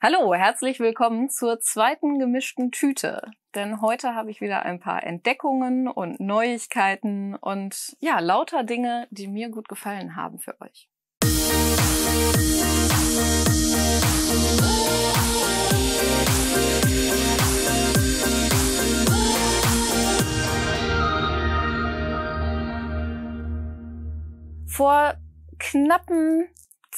Hallo, herzlich willkommen zur zweiten gemischten Tüte. Denn heute habe ich wieder ein paar Entdeckungen und Neuigkeiten und ja, lauter Dinge, die mir gut gefallen haben für euch. Vor knappen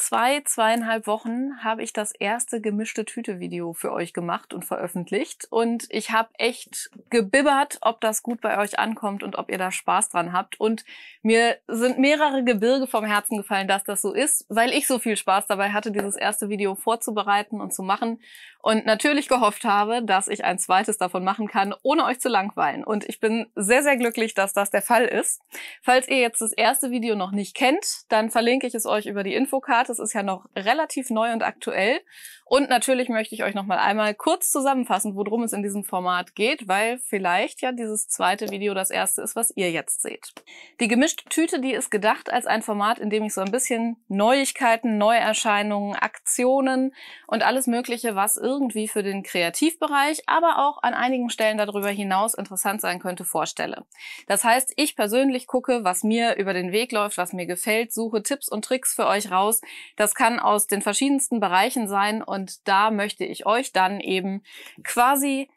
zwei, zweieinhalb Wochen habe ich das erste gemischte Tüte-Video für euch gemacht und veröffentlicht. Und ich habe echt gebibbert, ob das gut bei euch ankommt und ob ihr da Spaß dran habt. Und mir sind mehrere Gebirge vom Herzen gefallen, dass das so ist, weil ich so viel Spaß dabei hatte, dieses erste Video vorzubereiten und zu machen und natürlich gehofft habe, dass ich ein zweites davon machen kann, ohne euch zu langweilen. Und ich bin sehr, sehr glücklich, dass das der Fall ist. Falls ihr jetzt das erste Video noch nicht kennt, dann verlinke ich es euch über die Infokarte. Es ist ja noch relativ neu und aktuell. Und natürlich möchte ich euch noch mal einmal kurz zusammenfassen, worum es in diesem Format geht, weil vielleicht ja dieses zweite Video das erste ist, was ihr jetzt seht. Die gemischte Tüte, die ist gedacht als ein Format, in dem ich so ein bisschen Neuigkeiten, Neuerscheinungen, Aktionen und alles Mögliche, was ist irgendwie für den Kreativbereich, aber auch an einigen Stellen darüber hinaus interessant sein könnte, vorstelle. Das heißt, ich persönlich gucke, was mir über den Weg läuft, was mir gefällt, suche Tipps und Tricks für euch raus. Das kann aus den verschiedensten Bereichen sein und da möchte ich euch dann eben quasi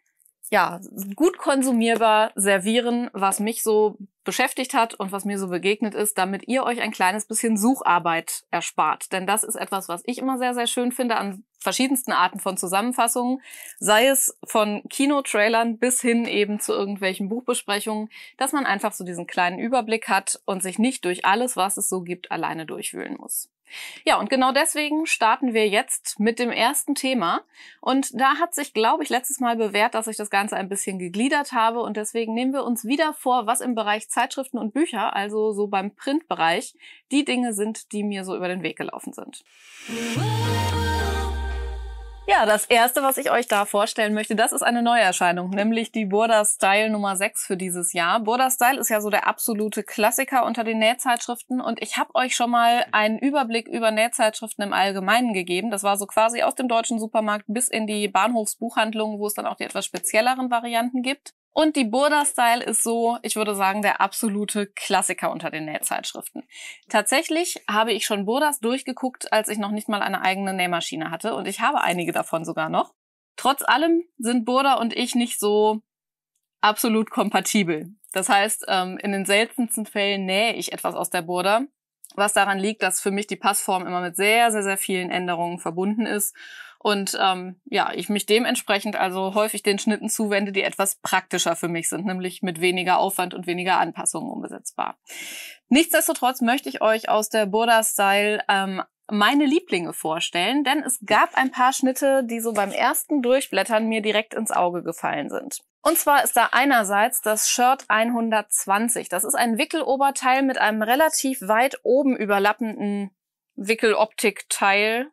ja, gut konsumierbar servieren, was mich so beschäftigt hat und was mir so begegnet ist, damit ihr euch ein kleines bisschen Sucharbeit erspart. Denn das ist etwas, was ich immer sehr, sehr schön finde an verschiedensten Arten von Zusammenfassungen, sei es von Kinotrailern bis hin eben zu irgendwelchen Buchbesprechungen, dass man einfach so diesen kleinen Überblick hat und sich nicht durch alles, was es so gibt, alleine durchwühlen muss. Ja, und genau deswegen starten wir jetzt mit dem ersten Thema. Und da hat sich, glaube ich, letztes Mal bewährt, dass ich das Ganze ein bisschen gegliedert habe. Und deswegen nehmen wir uns wieder vor, was im Bereich Zeitschriften und Bücher, also so beim Printbereich, die Dinge sind, die mir so über den Weg gelaufen sind. Ja, das erste, was ich euch da vorstellen möchte, das ist eine Neuerscheinung, nämlich die Burda Style Nummer 6 für dieses Jahr. Burda Style ist ja so der absolute Klassiker unter den Nähzeitschriften und ich habe euch schon mal einen Überblick über Nähzeitschriften im Allgemeinen gegeben. Das war so quasi aus dem deutschen Supermarkt bis in die Bahnhofsbuchhandlung, wo es dann auch die etwas spezielleren Varianten gibt. Und die Burda Style ist so, ich würde sagen, der absolute Klassiker unter den Nähzeitschriften. Tatsächlich habe ich schon Burdas durchgeguckt, als ich noch nicht mal eine eigene Nähmaschine hatte und ich habe einige davon sogar noch. Trotz allem sind Burda und ich nicht so absolut kompatibel. Das heißt, ähm, in den seltensten Fällen nähe ich etwas aus der Burda, was daran liegt, dass für mich die Passform immer mit sehr, sehr, sehr vielen Änderungen verbunden ist und ähm, ja, ich mich dementsprechend also häufig den Schnitten zuwende, die etwas praktischer für mich sind, nämlich mit weniger Aufwand und weniger Anpassungen umsetzbar. Nichtsdestotrotz möchte ich euch aus der Burda Style ähm, meine Lieblinge vorstellen, denn es gab ein paar Schnitte, die so beim ersten Durchblättern mir direkt ins Auge gefallen sind. Und zwar ist da einerseits das Shirt 120. Das ist ein Wickeloberteil mit einem relativ weit oben überlappenden Wickeloptikteil,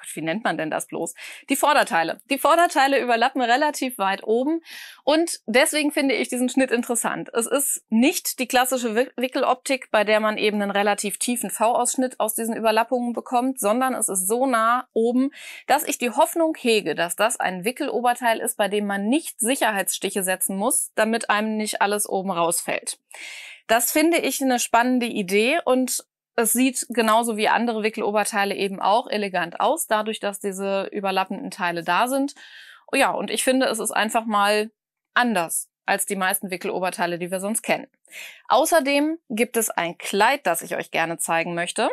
Gott, wie nennt man denn das bloß? Die Vorderteile. Die Vorderteile überlappen relativ weit oben und deswegen finde ich diesen Schnitt interessant. Es ist nicht die klassische Wickeloptik, bei der man eben einen relativ tiefen V-Ausschnitt aus diesen Überlappungen bekommt, sondern es ist so nah oben, dass ich die Hoffnung hege, dass das ein Wickeloberteil ist, bei dem man nicht Sicherheitsstiche setzen muss, damit einem nicht alles oben rausfällt. Das finde ich eine spannende Idee und es sieht genauso wie andere Wickeloberteile eben auch elegant aus, dadurch, dass diese überlappenden Teile da sind. Oh ja, und ich finde, es ist einfach mal anders als die meisten Wickeloberteile, die wir sonst kennen. Außerdem gibt es ein Kleid, das ich euch gerne zeigen möchte.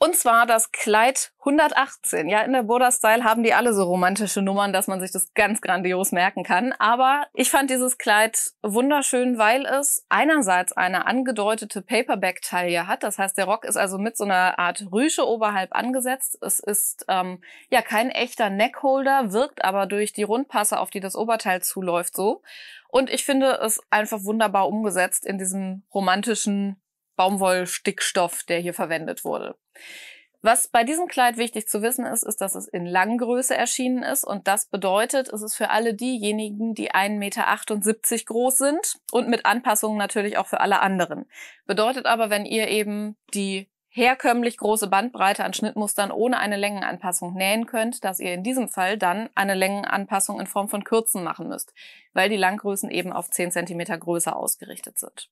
Und zwar das Kleid 118. Ja, in der Burda Style haben die alle so romantische Nummern, dass man sich das ganz grandios merken kann. Aber ich fand dieses Kleid wunderschön, weil es einerseits eine angedeutete Paperback-Taille hat. Das heißt, der Rock ist also mit so einer Art Rüsche oberhalb angesetzt. Es ist ähm, ja kein echter Neckholder, wirkt aber durch die Rundpasse, auf die das Oberteil zuläuft, so. Und ich finde es einfach wunderbar umgesetzt in diesem romantischen Baumwollstickstoff, der hier verwendet wurde. Was bei diesem Kleid wichtig zu wissen ist, ist, dass es in Langgröße erschienen ist und das bedeutet, es ist für alle diejenigen, die 1,78 Meter groß sind und mit Anpassungen natürlich auch für alle anderen. Bedeutet aber, wenn ihr eben die herkömmlich große Bandbreite an Schnittmustern ohne eine Längenanpassung nähen könnt, dass ihr in diesem Fall dann eine Längenanpassung in Form von Kürzen machen müsst, weil die Langgrößen eben auf 10 cm größer ausgerichtet sind.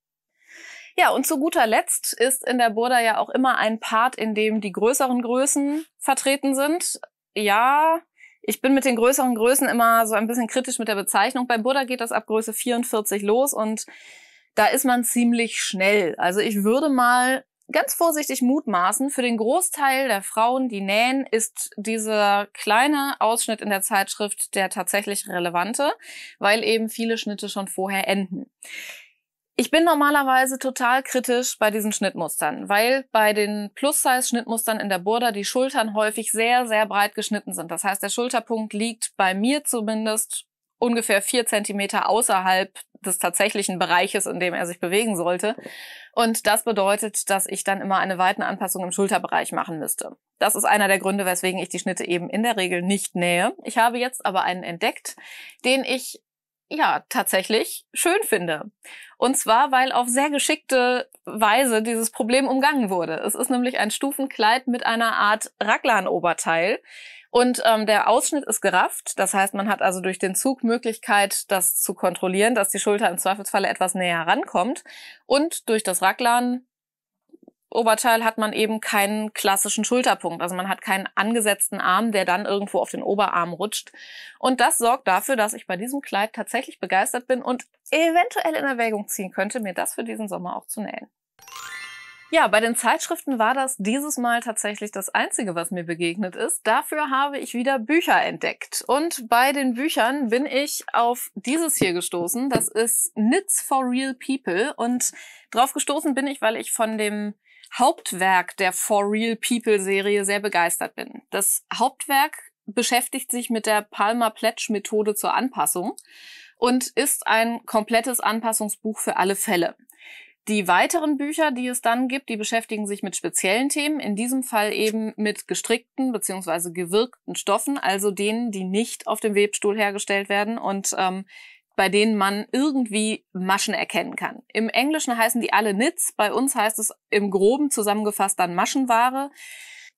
Ja, und zu guter Letzt ist in der Burda ja auch immer ein Part, in dem die größeren Größen vertreten sind. Ja, ich bin mit den größeren Größen immer so ein bisschen kritisch mit der Bezeichnung. Bei Burda geht das ab Größe 44 los und da ist man ziemlich schnell. Also ich würde mal ganz vorsichtig mutmaßen, für den Großteil der Frauen, die nähen, ist dieser kleine Ausschnitt in der Zeitschrift der tatsächlich relevante, weil eben viele Schnitte schon vorher enden. Ich bin normalerweise total kritisch bei diesen Schnittmustern, weil bei den Plus-Size-Schnittmustern in der Burda die Schultern häufig sehr, sehr breit geschnitten sind. Das heißt, der Schulterpunkt liegt bei mir zumindest ungefähr vier Zentimeter außerhalb des tatsächlichen Bereiches, in dem er sich bewegen sollte. Und das bedeutet, dass ich dann immer eine Weitenanpassung im Schulterbereich machen müsste. Das ist einer der Gründe, weswegen ich die Schnitte eben in der Regel nicht nähe. Ich habe jetzt aber einen entdeckt, den ich ja tatsächlich schön finde. Und zwar, weil auf sehr geschickte Weise dieses Problem umgangen wurde. Es ist nämlich ein Stufenkleid mit einer Art Raglan-Oberteil. Und ähm, der Ausschnitt ist gerafft. Das heißt, man hat also durch den Zug Möglichkeit, das zu kontrollieren, dass die Schulter im Zweifelsfalle etwas näher rankommt. Und durch das Raglan Oberteil hat man eben keinen klassischen Schulterpunkt. Also man hat keinen angesetzten Arm, der dann irgendwo auf den Oberarm rutscht. Und das sorgt dafür, dass ich bei diesem Kleid tatsächlich begeistert bin und eventuell in Erwägung ziehen könnte, mir das für diesen Sommer auch zu nähen. Ja, bei den Zeitschriften war das dieses Mal tatsächlich das Einzige, was mir begegnet ist. Dafür habe ich wieder Bücher entdeckt. Und bei den Büchern bin ich auf dieses hier gestoßen. Das ist Knits for Real People. Und drauf gestoßen bin ich, weil ich von dem Hauptwerk der For Real People Serie sehr begeistert bin. Das Hauptwerk beschäftigt sich mit der Palmer-Pletsch-Methode zur Anpassung und ist ein komplettes Anpassungsbuch für alle Fälle. Die weiteren Bücher, die es dann gibt, die beschäftigen sich mit speziellen Themen, in diesem Fall eben mit gestrickten bzw. gewirkten Stoffen, also denen, die nicht auf dem Webstuhl hergestellt werden und ähm, bei denen man irgendwie Maschen erkennen kann. Im Englischen heißen die alle Nits, bei uns heißt es im groben zusammengefasst dann Maschenware.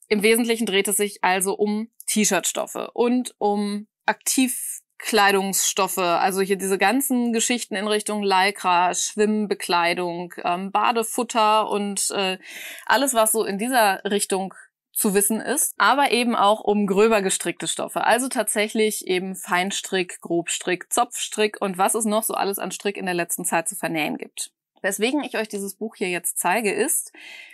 Im Wesentlichen dreht es sich also um T-Shirt-Stoffe und um Aktivkleidungsstoffe, also hier diese ganzen Geschichten in Richtung Lycra, Schwimmbekleidung, ähm, Badefutter und äh, alles, was so in dieser Richtung zu wissen ist, aber eben auch um gröber gestrickte Stoffe. Also tatsächlich eben Feinstrick, Grobstrick, Zopfstrick und was es noch so alles an Strick in der letzten Zeit zu vernähen gibt. Weswegen ich euch dieses Buch hier jetzt zeige, ist,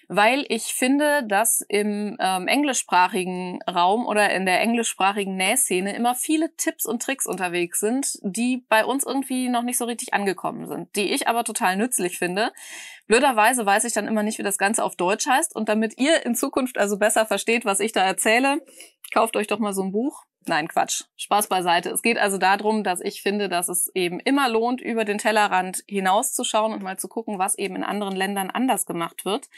weil ich finde, dass im ähm, englischsprachigen Raum oder in der englischsprachigen Nähszene immer viele Tipps und Tricks unterwegs sind, die bei uns irgendwie noch nicht so richtig angekommen sind, die ich aber total nützlich finde. Blöderweise weiß ich dann immer nicht, wie das Ganze auf Deutsch heißt. Und damit ihr in Zukunft also besser versteht, was ich da erzähle, kauft euch doch mal so ein Buch. Nein, Quatsch. Spaß beiseite. Es geht also darum, dass ich finde, dass es eben immer lohnt, über den Tellerrand hinauszuschauen und mal zu gucken, was eben in anderen Ländern anders gemacht wird.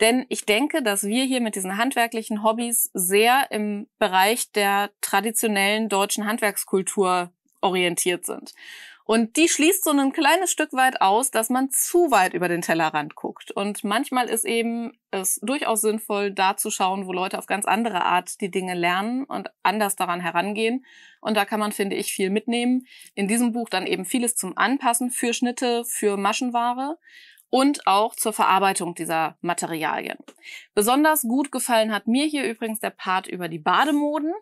Denn ich denke, dass wir hier mit diesen handwerklichen Hobbys sehr im Bereich der traditionellen deutschen Handwerkskultur orientiert sind. Und die schließt so ein kleines Stück weit aus, dass man zu weit über den Tellerrand guckt. Und manchmal ist eben es durchaus sinnvoll, da zu schauen, wo Leute auf ganz andere Art die Dinge lernen und anders daran herangehen. Und da kann man, finde ich, viel mitnehmen. In diesem Buch dann eben vieles zum Anpassen für Schnitte, für Maschenware und auch zur Verarbeitung dieser Materialien. Besonders gut gefallen hat mir hier übrigens der Part über die Bademoden,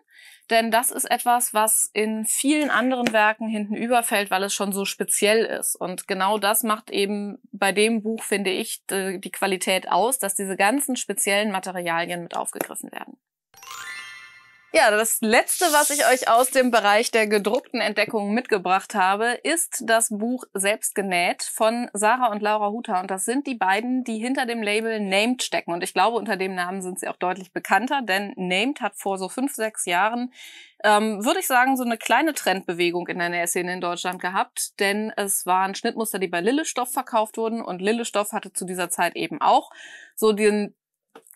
denn das ist etwas, was in vielen anderen Werken hinten überfällt, weil es schon so speziell ist. Und genau das macht eben bei dem Buch, finde ich, die Qualität aus, dass diese ganzen speziellen Materialien mit aufgegriffen werden. Ja, das letzte, was ich euch aus dem Bereich der gedruckten Entdeckungen mitgebracht habe, ist das Buch Selbstgenäht von Sarah und Laura Huter. Und das sind die beiden, die hinter dem Label Named stecken. Und ich glaube, unter dem Namen sind sie auch deutlich bekannter, denn Named hat vor so fünf, sechs Jahren ähm, würde ich sagen, so eine kleine Trendbewegung in der Nähszene in Deutschland gehabt, denn es waren Schnittmuster, die bei Lillestoff verkauft wurden und Lillestoff hatte zu dieser Zeit eben auch so den,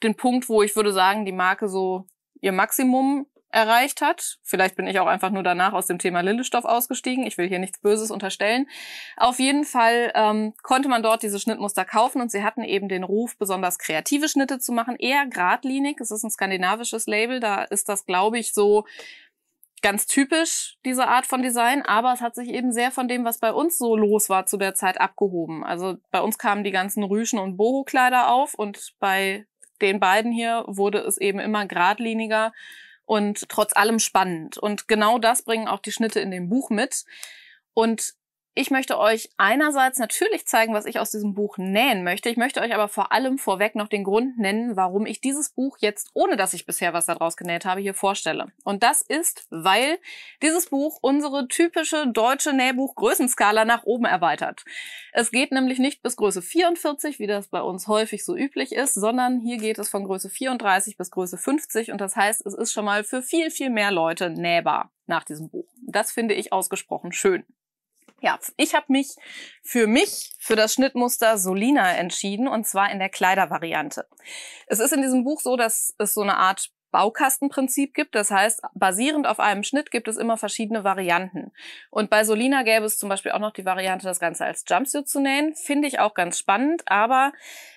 den Punkt, wo ich würde sagen, die Marke so ihr Maximum erreicht hat. Vielleicht bin ich auch einfach nur danach aus dem Thema Lillestoff ausgestiegen. Ich will hier nichts Böses unterstellen. Auf jeden Fall ähm, konnte man dort diese Schnittmuster kaufen und sie hatten eben den Ruf, besonders kreative Schnitte zu machen, eher geradlinig. Es ist ein skandinavisches Label, da ist das, glaube ich, so ganz typisch, diese Art von Design, aber es hat sich eben sehr von dem, was bei uns so los war zu der Zeit, abgehoben. Also bei uns kamen die ganzen Rüschen und Boho-Kleider auf und bei den beiden hier wurde es eben immer geradliniger und trotz allem spannend. Und genau das bringen auch die Schnitte in dem Buch mit. Und ich möchte euch einerseits natürlich zeigen, was ich aus diesem Buch nähen möchte. Ich möchte euch aber vor allem vorweg noch den Grund nennen, warum ich dieses Buch jetzt, ohne dass ich bisher was daraus genäht habe, hier vorstelle. Und das ist, weil dieses Buch unsere typische deutsche Nähbuchgrößenskala nach oben erweitert. Es geht nämlich nicht bis Größe 44, wie das bei uns häufig so üblich ist, sondern hier geht es von Größe 34 bis Größe 50 und das heißt, es ist schon mal für viel, viel mehr Leute nähbar nach diesem Buch. Das finde ich ausgesprochen schön. Ja, ich habe mich für mich für das Schnittmuster Solina entschieden und zwar in der Kleidervariante. Es ist in diesem Buch so, dass es so eine Art Baukastenprinzip gibt. Das heißt, basierend auf einem Schnitt gibt es immer verschiedene Varianten. Und bei Solina gäbe es zum Beispiel auch noch die Variante, das Ganze als Jumpsuit zu nähen. Finde ich auch ganz spannend. Aber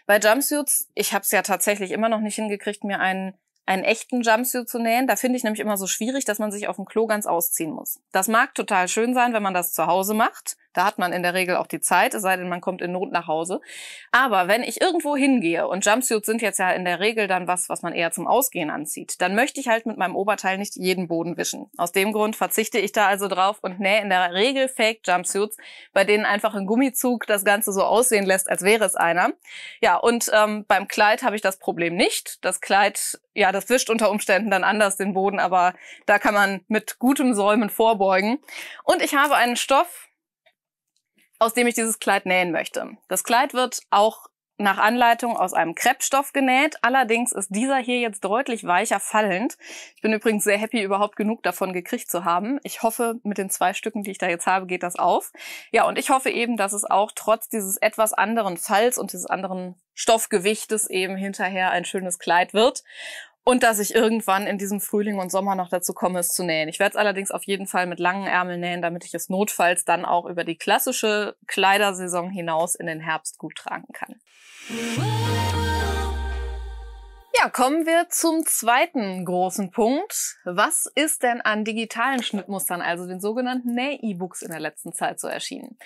bei Jumpsuits, ich habe es ja tatsächlich immer noch nicht hingekriegt, mir einen einen echten Jumpsuit zu nähen. Da finde ich nämlich immer so schwierig, dass man sich auf dem Klo ganz ausziehen muss. Das mag total schön sein, wenn man das zu Hause macht, da hat man in der Regel auch die Zeit, es sei denn, man kommt in Not nach Hause. Aber wenn ich irgendwo hingehe und Jumpsuits sind jetzt ja in der Regel dann was, was man eher zum Ausgehen anzieht, dann möchte ich halt mit meinem Oberteil nicht jeden Boden wischen. Aus dem Grund verzichte ich da also drauf und nähe in der Regel Fake Jumpsuits, bei denen einfach ein Gummizug das Ganze so aussehen lässt, als wäre es einer. Ja, und ähm, beim Kleid habe ich das Problem nicht. Das Kleid, ja, das wischt unter Umständen dann anders den Boden, aber da kann man mit gutem Säumen vorbeugen. Und ich habe einen Stoff, aus dem ich dieses Kleid nähen möchte. Das Kleid wird auch nach Anleitung aus einem Kreppstoff genäht. Allerdings ist dieser hier jetzt deutlich weicher fallend. Ich bin übrigens sehr happy, überhaupt genug davon gekriegt zu haben. Ich hoffe, mit den zwei Stücken, die ich da jetzt habe, geht das auf. Ja, und ich hoffe eben, dass es auch trotz dieses etwas anderen Falls und dieses anderen Stoffgewichtes eben hinterher ein schönes Kleid wird. Und dass ich irgendwann in diesem Frühling und Sommer noch dazu komme, es zu nähen. Ich werde es allerdings auf jeden Fall mit langen Ärmeln nähen, damit ich es notfalls dann auch über die klassische Kleidersaison hinaus in den Herbst gut tragen kann. Ja, kommen wir zum zweiten großen Punkt. Was ist denn an digitalen Schnittmustern, also den sogenannten Näh-E-Books in der letzten Zeit so erschienen?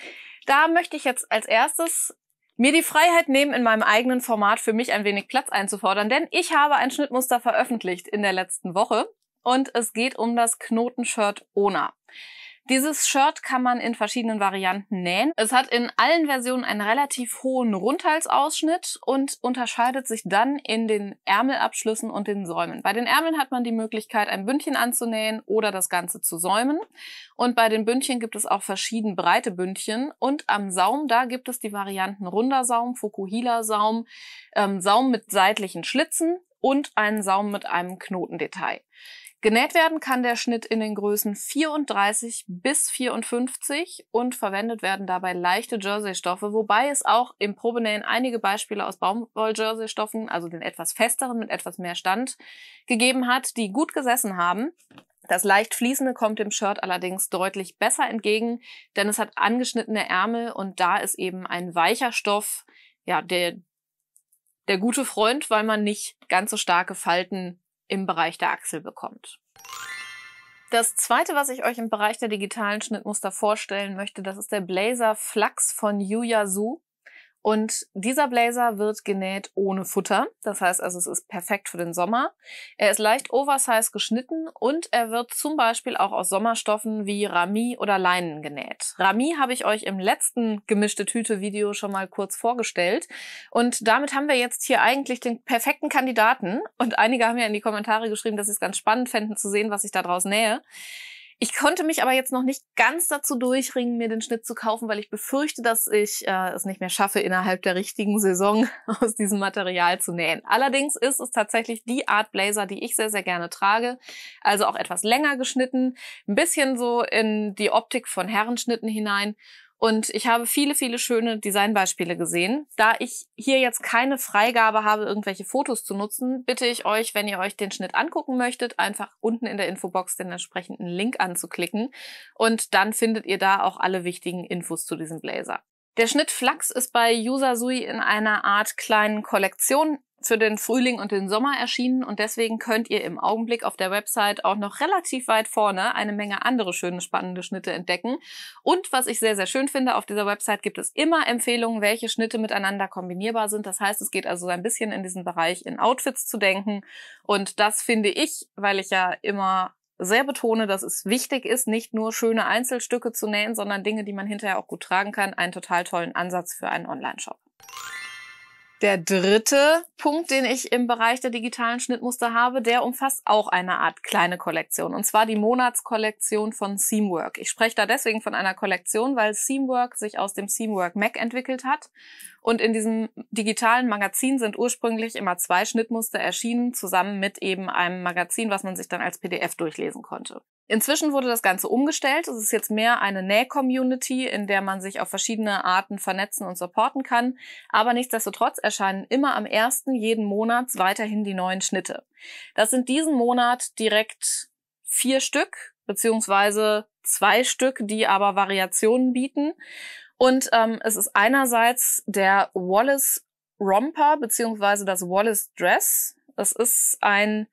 Da möchte ich jetzt als erstes mir die Freiheit nehmen, in meinem eigenen Format für mich ein wenig Platz einzufordern, denn ich habe ein Schnittmuster veröffentlicht in der letzten Woche und es geht um das Knotenshirt Ona. Dieses Shirt kann man in verschiedenen Varianten nähen. Es hat in allen Versionen einen relativ hohen Rundhalsausschnitt und unterscheidet sich dann in den Ärmelabschlüssen und den Säumen. Bei den Ärmeln hat man die Möglichkeit, ein Bündchen anzunähen oder das Ganze zu säumen. Und bei den Bündchen gibt es auch verschieden breite Bündchen. Und am Saum, da gibt es die Varianten runder Saum, Fukuhila-Saum, ähm, Saum mit seitlichen Schlitzen und einen Saum mit einem Knotendetail. Genäht werden kann der Schnitt in den Größen 34 bis 54 und verwendet werden dabei leichte Jersey-Stoffe, wobei es auch im Probenähen einige Beispiele aus Baumwoll-Jersey-Stoffen, also den etwas festeren mit etwas mehr Stand, gegeben hat, die gut gesessen haben. Das leicht fließende kommt dem Shirt allerdings deutlich besser entgegen, denn es hat angeschnittene Ärmel und da ist eben ein weicher Stoff, ja, der, der gute Freund, weil man nicht ganz so starke Falten im Bereich der Achsel bekommt. Das zweite, was ich euch im Bereich der digitalen Schnittmuster vorstellen möchte, das ist der Blazer Flux von Yuya Su. Und dieser Blazer wird genäht ohne Futter. Das heißt also, es ist perfekt für den Sommer. Er ist leicht oversized geschnitten und er wird zum Beispiel auch aus Sommerstoffen wie Rami oder Leinen genäht. Rami habe ich euch im letzten gemischte Tüte Video schon mal kurz vorgestellt. Und damit haben wir jetzt hier eigentlich den perfekten Kandidaten. Und einige haben ja in die Kommentare geschrieben, dass sie es ganz spannend fänden zu sehen, was ich da draus nähe. Ich konnte mich aber jetzt noch nicht ganz dazu durchringen, mir den Schnitt zu kaufen, weil ich befürchte, dass ich äh, es nicht mehr schaffe, innerhalb der richtigen Saison aus diesem Material zu nähen. Allerdings ist es tatsächlich die Art Blazer, die ich sehr, sehr gerne trage. Also auch etwas länger geschnitten, ein bisschen so in die Optik von Herrenschnitten hinein und ich habe viele, viele schöne Designbeispiele gesehen. Da ich hier jetzt keine Freigabe habe, irgendwelche Fotos zu nutzen, bitte ich euch, wenn ihr euch den Schnitt angucken möchtet, einfach unten in der Infobox den entsprechenden Link anzuklicken. Und dann findet ihr da auch alle wichtigen Infos zu diesem Blazer. Der Schnitt Flachs ist bei Yusasui in einer Art kleinen Kollektion für den Frühling und den Sommer erschienen und deswegen könnt ihr im Augenblick auf der Website auch noch relativ weit vorne eine Menge andere schöne, spannende Schnitte entdecken. Und was ich sehr, sehr schön finde, auf dieser Website gibt es immer Empfehlungen, welche Schnitte miteinander kombinierbar sind. Das heißt, es geht also ein bisschen in diesen Bereich in Outfits zu denken und das finde ich, weil ich ja immer sehr betone, dass es wichtig ist, nicht nur schöne Einzelstücke zu nähen, sondern Dinge, die man hinterher auch gut tragen kann, einen total tollen Ansatz für einen Online-Shop. Der dritte Punkt, den ich im Bereich der digitalen Schnittmuster habe, der umfasst auch eine Art kleine Kollektion, und zwar die Monatskollektion von Seamwork. Ich spreche da deswegen von einer Kollektion, weil Seamwork sich aus dem Seamwork Mac entwickelt hat. Und in diesem digitalen Magazin sind ursprünglich immer zwei Schnittmuster erschienen, zusammen mit eben einem Magazin, was man sich dann als PDF durchlesen konnte. Inzwischen wurde das Ganze umgestellt. Es ist jetzt mehr eine Näh-Community, in der man sich auf verschiedene Arten vernetzen und supporten kann. Aber nichtsdestotrotz erscheinen immer am ersten jeden Monats weiterhin die neuen Schnitte. Das sind diesen Monat direkt vier Stück, beziehungsweise zwei Stück, die aber Variationen bieten. Und ähm, es ist einerseits der Wallace Romper, beziehungsweise das Wallace Dress. Das ist ein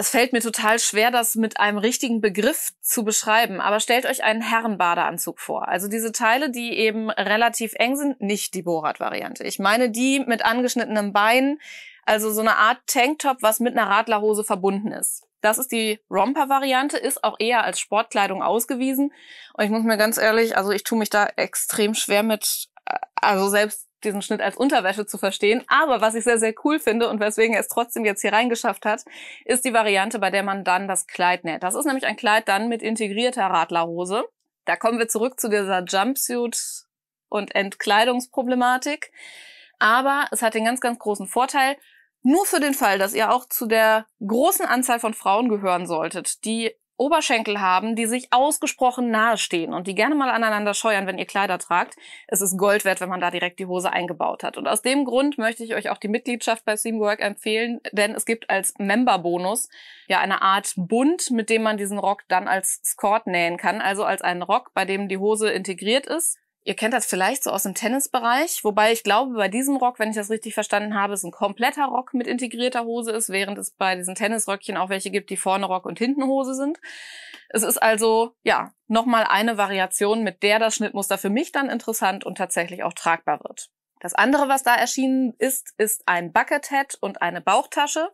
es fällt mir total schwer, das mit einem richtigen Begriff zu beschreiben, aber stellt euch einen Herrenbadeanzug vor. Also diese Teile, die eben relativ eng sind, nicht die Borat-Variante. Ich meine die mit angeschnittenem Bein, also so eine Art Tanktop, was mit einer Radlerhose verbunden ist. Das ist die Romper-Variante, ist auch eher als Sportkleidung ausgewiesen. Und ich muss mir ganz ehrlich, also ich tue mich da extrem schwer mit, äh, also selbst diesen Schnitt als Unterwäsche zu verstehen. Aber was ich sehr, sehr cool finde und weswegen er es trotzdem jetzt hier reingeschafft hat, ist die Variante, bei der man dann das Kleid näht. Das ist nämlich ein Kleid dann mit integrierter Radlerhose. Da kommen wir zurück zu dieser Jumpsuit- und Entkleidungsproblematik. Aber es hat den ganz, ganz großen Vorteil, nur für den Fall, dass ihr auch zu der großen Anzahl von Frauen gehören solltet, die Oberschenkel haben, die sich ausgesprochen nahe stehen und die gerne mal aneinander scheuern, wenn ihr Kleider tragt. Es ist Gold wert, wenn man da direkt die Hose eingebaut hat. Und aus dem Grund möchte ich euch auch die Mitgliedschaft bei Seamwork empfehlen, denn es gibt als Member-Bonus ja eine Art Bund, mit dem man diesen Rock dann als Skort nähen kann, also als einen Rock, bei dem die Hose integriert ist Ihr kennt das vielleicht so aus dem Tennisbereich, wobei ich glaube, bei diesem Rock, wenn ich das richtig verstanden habe, es ein kompletter Rock mit integrierter Hose ist, während es bei diesen Tennisröckchen auch welche gibt, die vorne Rock und hinten Hose sind. Es ist also, ja, nochmal eine Variation, mit der das Schnittmuster für mich dann interessant und tatsächlich auch tragbar wird. Das andere, was da erschienen ist, ist ein Buckethead und eine Bauchtasche.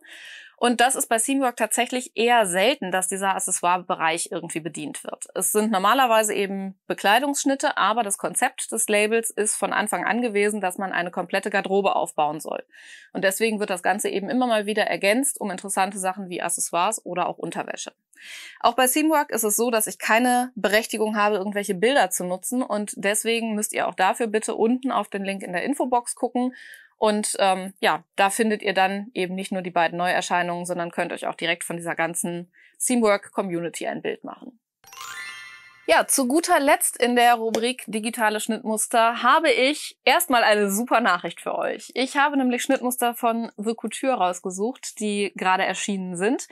Und das ist bei Seamwork tatsächlich eher selten, dass dieser Accessoire-Bereich irgendwie bedient wird. Es sind normalerweise eben Bekleidungsschnitte, aber das Konzept des Labels ist von Anfang an gewesen, dass man eine komplette Garderobe aufbauen soll. Und deswegen wird das Ganze eben immer mal wieder ergänzt um interessante Sachen wie Accessoires oder auch Unterwäsche. Auch bei Seamwork ist es so, dass ich keine Berechtigung habe, irgendwelche Bilder zu nutzen und deswegen müsst ihr auch dafür bitte unten auf den Link in der Infobox gucken und ähm, ja, da findet ihr dann eben nicht nur die beiden Neuerscheinungen, sondern könnt euch auch direkt von dieser ganzen seamwork community ein Bild machen. Ja, zu guter Letzt in der Rubrik digitale Schnittmuster habe ich erstmal eine super Nachricht für euch. Ich habe nämlich Schnittmuster von The Couture rausgesucht, die gerade erschienen sind.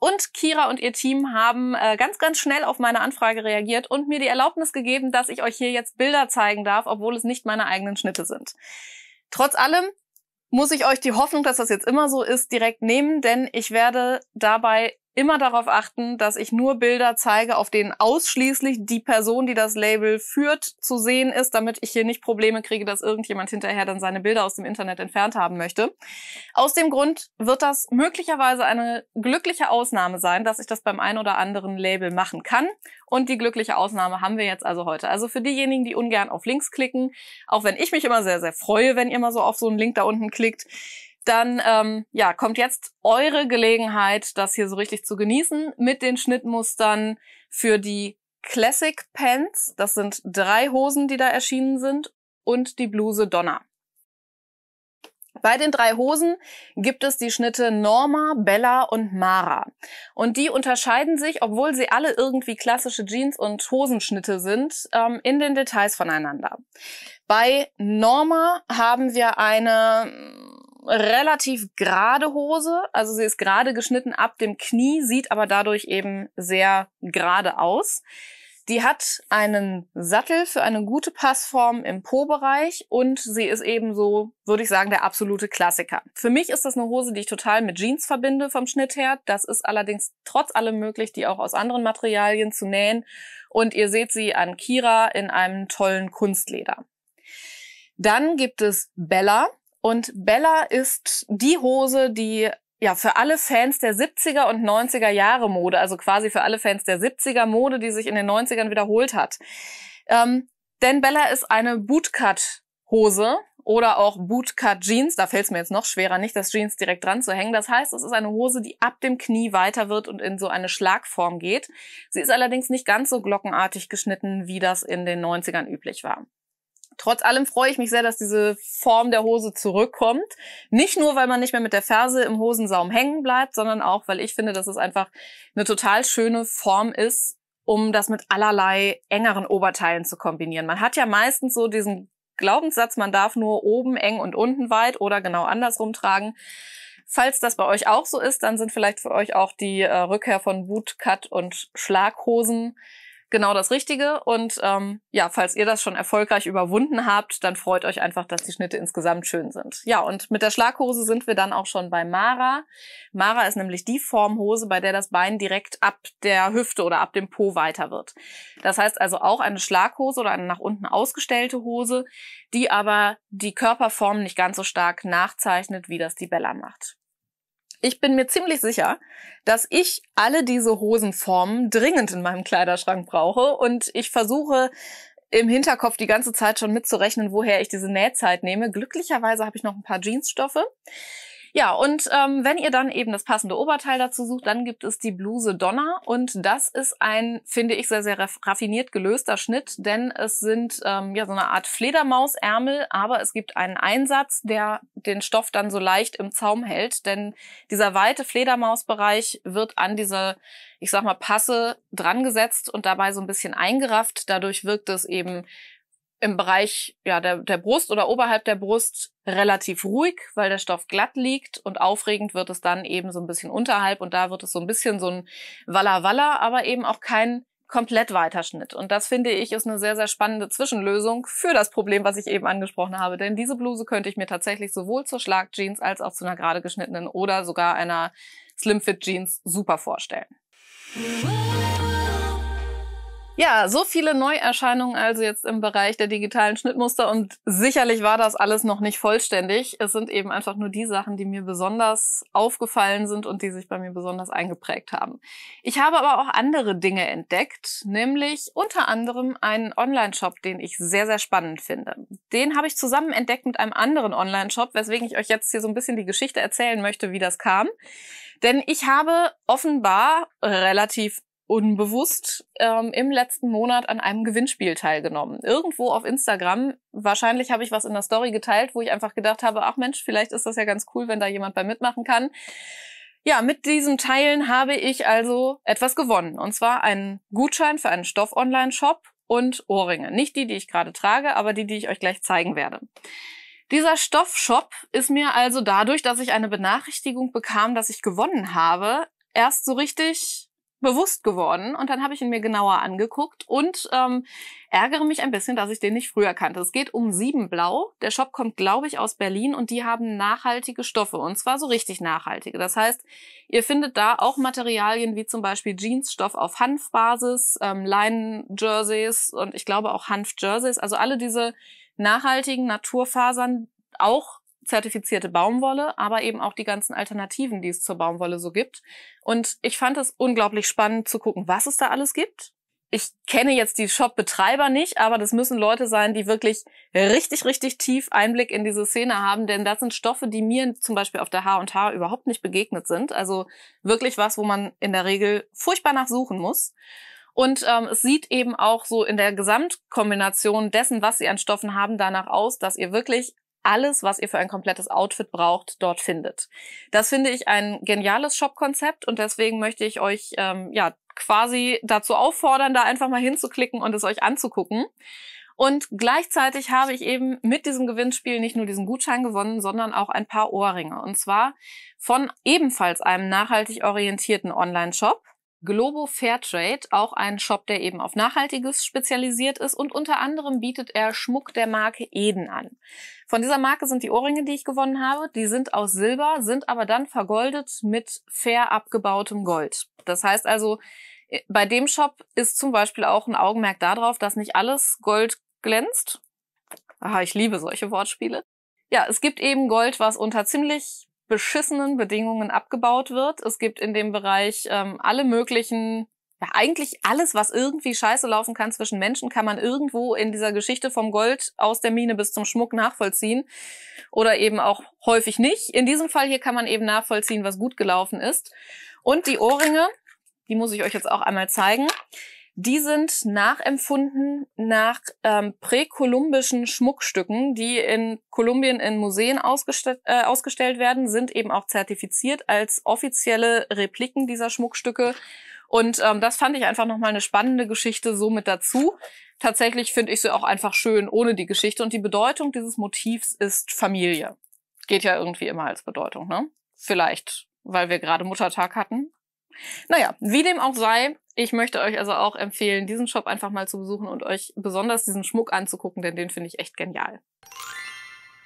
Und Kira und ihr Team haben äh, ganz, ganz schnell auf meine Anfrage reagiert und mir die Erlaubnis gegeben, dass ich euch hier jetzt Bilder zeigen darf, obwohl es nicht meine eigenen Schnitte sind. Trotz allem muss ich euch die Hoffnung, dass das jetzt immer so ist, direkt nehmen, denn ich werde dabei immer darauf achten, dass ich nur Bilder zeige, auf denen ausschließlich die Person, die das Label führt, zu sehen ist, damit ich hier nicht Probleme kriege, dass irgendjemand hinterher dann seine Bilder aus dem Internet entfernt haben möchte. Aus dem Grund wird das möglicherweise eine glückliche Ausnahme sein, dass ich das beim einen oder anderen Label machen kann. Und die glückliche Ausnahme haben wir jetzt also heute. Also für diejenigen, die ungern auf Links klicken, auch wenn ich mich immer sehr, sehr freue, wenn ihr mal so auf so einen Link da unten klickt, dann ähm, ja, kommt jetzt eure Gelegenheit, das hier so richtig zu genießen mit den Schnittmustern für die Classic Pants. Das sind drei Hosen, die da erschienen sind und die Bluse Donner. Bei den drei Hosen gibt es die Schnitte Norma, Bella und Mara. Und die unterscheiden sich, obwohl sie alle irgendwie klassische Jeans- und Hosenschnitte sind, ähm, in den Details voneinander. Bei Norma haben wir eine relativ gerade Hose. Also sie ist gerade geschnitten ab dem Knie, sieht aber dadurch eben sehr gerade aus. Die hat einen Sattel für eine gute Passform im Po-Bereich und sie ist eben so, würde ich sagen, der absolute Klassiker. Für mich ist das eine Hose, die ich total mit Jeans verbinde vom Schnitt her. Das ist allerdings trotz allem möglich, die auch aus anderen Materialien zu nähen. Und ihr seht sie an Kira in einem tollen Kunstleder. Dann gibt es Bella. Und Bella ist die Hose, die ja für alle Fans der 70er und 90er Jahre Mode, also quasi für alle Fans der 70er Mode, die sich in den 90ern wiederholt hat. Ähm, denn Bella ist eine Bootcut-Hose oder auch Bootcut-Jeans. Da fällt es mir jetzt noch schwerer, nicht das Jeans direkt dran zu hängen. Das heißt, es ist eine Hose, die ab dem Knie weiter wird und in so eine Schlagform geht. Sie ist allerdings nicht ganz so glockenartig geschnitten, wie das in den 90ern üblich war trotz allem freue ich mich sehr, dass diese Form der Hose zurückkommt. Nicht nur, weil man nicht mehr mit der Ferse im Hosensaum hängen bleibt, sondern auch, weil ich finde, dass es einfach eine total schöne Form ist, um das mit allerlei engeren Oberteilen zu kombinieren. Man hat ja meistens so diesen Glaubenssatz, man darf nur oben eng und unten weit oder genau andersrum tragen. Falls das bei euch auch so ist, dann sind vielleicht für euch auch die äh, Rückkehr von Bootcut und Schlaghosen genau das Richtige. Und ähm, ja, falls ihr das schon erfolgreich überwunden habt, dann freut euch einfach, dass die Schnitte insgesamt schön sind. Ja, und mit der Schlaghose sind wir dann auch schon bei Mara. Mara ist nämlich die Formhose, bei der das Bein direkt ab der Hüfte oder ab dem Po weiter wird. Das heißt also auch eine Schlaghose oder eine nach unten ausgestellte Hose, die aber die Körperform nicht ganz so stark nachzeichnet, wie das die Bella macht ich bin mir ziemlich sicher, dass ich alle diese Hosenformen dringend in meinem Kleiderschrank brauche und ich versuche im Hinterkopf die ganze Zeit schon mitzurechnen, woher ich diese Nähzeit nehme. Glücklicherweise habe ich noch ein paar Jeansstoffe. Ja, und ähm, wenn ihr dann eben das passende Oberteil dazu sucht, dann gibt es die Bluse Donner. Und das ist ein, finde ich, sehr, sehr raffiniert gelöster Schnitt, denn es sind ähm, ja so eine Art Fledermausärmel, aber es gibt einen Einsatz, der den Stoff dann so leicht im Zaum hält. Denn dieser weite Fledermausbereich wird an diese, ich sag mal, Passe drangesetzt und dabei so ein bisschen eingerafft. Dadurch wirkt es eben im Bereich ja, der, der Brust oder oberhalb der Brust relativ ruhig, weil der Stoff glatt liegt und aufregend wird es dann eben so ein bisschen unterhalb und da wird es so ein bisschen so ein Walla Walla, aber eben auch kein komplett Weiterschnitt. Und das finde ich ist eine sehr, sehr spannende Zwischenlösung für das Problem, was ich eben angesprochen habe. Denn diese Bluse könnte ich mir tatsächlich sowohl zur Schlagjeans als auch zu einer gerade geschnittenen oder sogar einer Slimfit Jeans super vorstellen. Ja, so viele Neuerscheinungen also jetzt im Bereich der digitalen Schnittmuster und sicherlich war das alles noch nicht vollständig. Es sind eben einfach nur die Sachen, die mir besonders aufgefallen sind und die sich bei mir besonders eingeprägt haben. Ich habe aber auch andere Dinge entdeckt, nämlich unter anderem einen Online-Shop, den ich sehr, sehr spannend finde. Den habe ich zusammen entdeckt mit einem anderen Online-Shop, weswegen ich euch jetzt hier so ein bisschen die Geschichte erzählen möchte, wie das kam. Denn ich habe offenbar relativ unbewusst ähm, im letzten Monat an einem Gewinnspiel teilgenommen. Irgendwo auf Instagram, wahrscheinlich habe ich was in der Story geteilt, wo ich einfach gedacht habe, ach Mensch, vielleicht ist das ja ganz cool, wenn da jemand bei mitmachen kann. Ja, mit diesen Teilen habe ich also etwas gewonnen. Und zwar einen Gutschein für einen Stoff-Online-Shop und Ohrringe. Nicht die, die ich gerade trage, aber die, die ich euch gleich zeigen werde. Dieser Stoffshop ist mir also dadurch, dass ich eine Benachrichtigung bekam, dass ich gewonnen habe, erst so richtig bewusst geworden und dann habe ich ihn mir genauer angeguckt und ähm, ärgere mich ein bisschen, dass ich den nicht früher kannte. Es geht um Siebenblau. Der Shop kommt, glaube ich, aus Berlin und die haben nachhaltige Stoffe und zwar so richtig nachhaltige. Das heißt, ihr findet da auch Materialien wie zum Beispiel Jeansstoff auf Hanfbasis, ähm, Leinenjerseys und ich glaube auch Hanfjerseys. Also alle diese nachhaltigen Naturfasern, auch zertifizierte Baumwolle, aber eben auch die ganzen Alternativen, die es zur Baumwolle so gibt. Und ich fand es unglaublich spannend zu gucken, was es da alles gibt. Ich kenne jetzt die Shop-Betreiber nicht, aber das müssen Leute sein, die wirklich richtig, richtig tief Einblick in diese Szene haben, denn das sind Stoffe, die mir zum Beispiel auf der H&H überhaupt nicht begegnet sind. Also wirklich was, wo man in der Regel furchtbar nachsuchen muss. Und ähm, es sieht eben auch so in der Gesamtkombination dessen, was sie an Stoffen haben, danach aus, dass ihr wirklich alles, was ihr für ein komplettes Outfit braucht, dort findet. Das finde ich ein geniales Shop-Konzept und deswegen möchte ich euch ähm, ja quasi dazu auffordern, da einfach mal hinzuklicken und es euch anzugucken. Und gleichzeitig habe ich eben mit diesem Gewinnspiel nicht nur diesen Gutschein gewonnen, sondern auch ein paar Ohrringe. Und zwar von ebenfalls einem nachhaltig orientierten Online-Shop. Globo Fairtrade, auch ein Shop, der eben auf Nachhaltiges spezialisiert ist und unter anderem bietet er Schmuck der Marke Eden an. Von dieser Marke sind die Ohrringe, die ich gewonnen habe, die sind aus Silber, sind aber dann vergoldet mit fair abgebautem Gold. Das heißt also, äh, bei dem Shop ist zum Beispiel auch ein Augenmerk darauf, dass nicht alles Gold glänzt. Aha, ich liebe solche Wortspiele. Ja, es gibt eben Gold, was unter ziemlich beschissenen Bedingungen abgebaut wird. Es gibt in dem Bereich ähm, alle möglichen, ja eigentlich alles, was irgendwie scheiße laufen kann zwischen Menschen, kann man irgendwo in dieser Geschichte vom Gold aus der Mine bis zum Schmuck nachvollziehen. Oder eben auch häufig nicht. In diesem Fall hier kann man eben nachvollziehen, was gut gelaufen ist. Und die Ohrringe, die muss ich euch jetzt auch einmal zeigen die sind nachempfunden nach ähm, präkolumbischen Schmuckstücken, die in Kolumbien in Museen ausgestell äh, ausgestellt werden, sind eben auch zertifiziert als offizielle Repliken dieser Schmuckstücke. Und ähm, das fand ich einfach nochmal eine spannende Geschichte so mit dazu. Tatsächlich finde ich sie auch einfach schön ohne die Geschichte. Und die Bedeutung dieses Motivs ist Familie. Geht ja irgendwie immer als Bedeutung, ne? Vielleicht, weil wir gerade Muttertag hatten. Naja, wie dem auch sei, ich möchte euch also auch empfehlen, diesen Shop einfach mal zu besuchen und euch besonders diesen Schmuck anzugucken, denn den finde ich echt genial.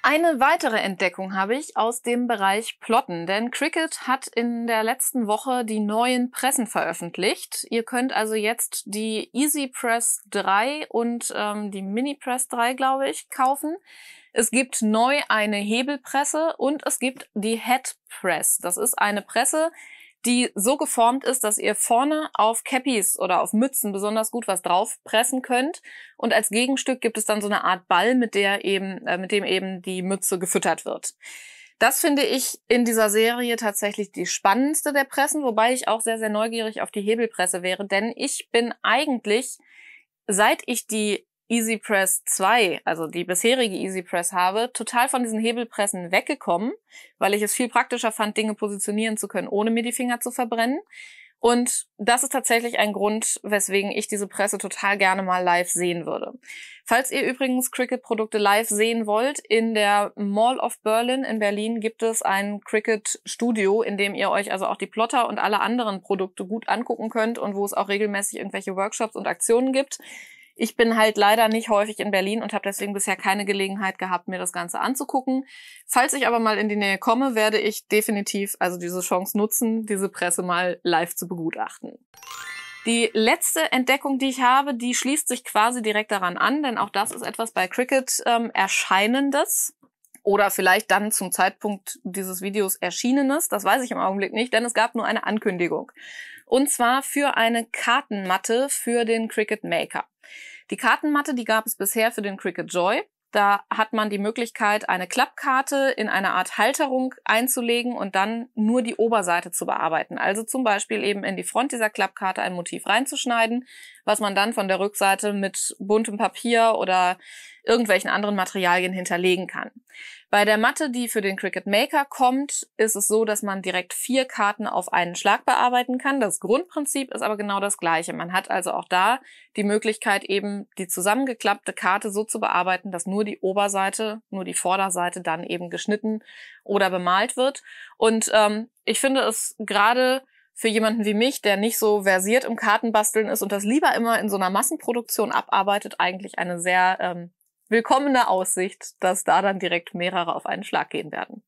Eine weitere Entdeckung habe ich aus dem Bereich Plotten, denn Cricut hat in der letzten Woche die neuen Pressen veröffentlicht. Ihr könnt also jetzt die Easy Press 3 und ähm, die Mini Press 3, glaube ich, kaufen. Es gibt neu eine Hebelpresse und es gibt die Head Press. Das ist eine Presse, die so geformt ist, dass ihr vorne auf Cappies oder auf Mützen besonders gut was draufpressen könnt. Und als Gegenstück gibt es dann so eine Art Ball, mit der eben, äh, mit dem eben die Mütze gefüttert wird. Das finde ich in dieser Serie tatsächlich die spannendste der Pressen, wobei ich auch sehr, sehr neugierig auf die Hebelpresse wäre, denn ich bin eigentlich, seit ich die Easy Press 2, also die bisherige Easy Press habe, total von diesen Hebelpressen weggekommen, weil ich es viel praktischer fand, Dinge positionieren zu können, ohne mir die Finger zu verbrennen. Und das ist tatsächlich ein Grund, weswegen ich diese Presse total gerne mal live sehen würde. Falls ihr übrigens Cricket-Produkte live sehen wollt, in der Mall of Berlin in Berlin gibt es ein Cricket-Studio, in dem ihr euch also auch die Plotter und alle anderen Produkte gut angucken könnt und wo es auch regelmäßig irgendwelche Workshops und Aktionen gibt. Ich bin halt leider nicht häufig in Berlin und habe deswegen bisher keine Gelegenheit gehabt, mir das Ganze anzugucken. Falls ich aber mal in die Nähe komme, werde ich definitiv also diese Chance nutzen, diese Presse mal live zu begutachten. Die letzte Entdeckung, die ich habe, die schließt sich quasi direkt daran an, denn auch das ist etwas bei Cricket ähm, Erscheinendes oder vielleicht dann zum Zeitpunkt dieses Videos erschienenes, das weiß ich im Augenblick nicht, denn es gab nur eine Ankündigung. Und zwar für eine Kartenmatte für den Cricket Maker. Die Kartenmatte, die gab es bisher für den Cricket Joy. Da hat man die Möglichkeit, eine Klappkarte in eine Art Halterung einzulegen und dann nur die Oberseite zu bearbeiten. Also zum Beispiel eben in die Front dieser Klappkarte ein Motiv reinzuschneiden, was man dann von der Rückseite mit buntem Papier oder irgendwelchen anderen Materialien hinterlegen kann. Bei der Matte, die für den Cricket Maker kommt, ist es so, dass man direkt vier Karten auf einen Schlag bearbeiten kann. Das Grundprinzip ist aber genau das gleiche. Man hat also auch da die Möglichkeit, eben die zusammengeklappte Karte so zu bearbeiten, dass nur die Oberseite, nur die Vorderseite dann eben geschnitten oder bemalt wird. Und ähm, ich finde es gerade für jemanden wie mich, der nicht so versiert im Kartenbasteln ist und das lieber immer in so einer Massenproduktion abarbeitet, eigentlich eine sehr ähm, willkommene Aussicht, dass da dann direkt mehrere auf einen Schlag gehen werden.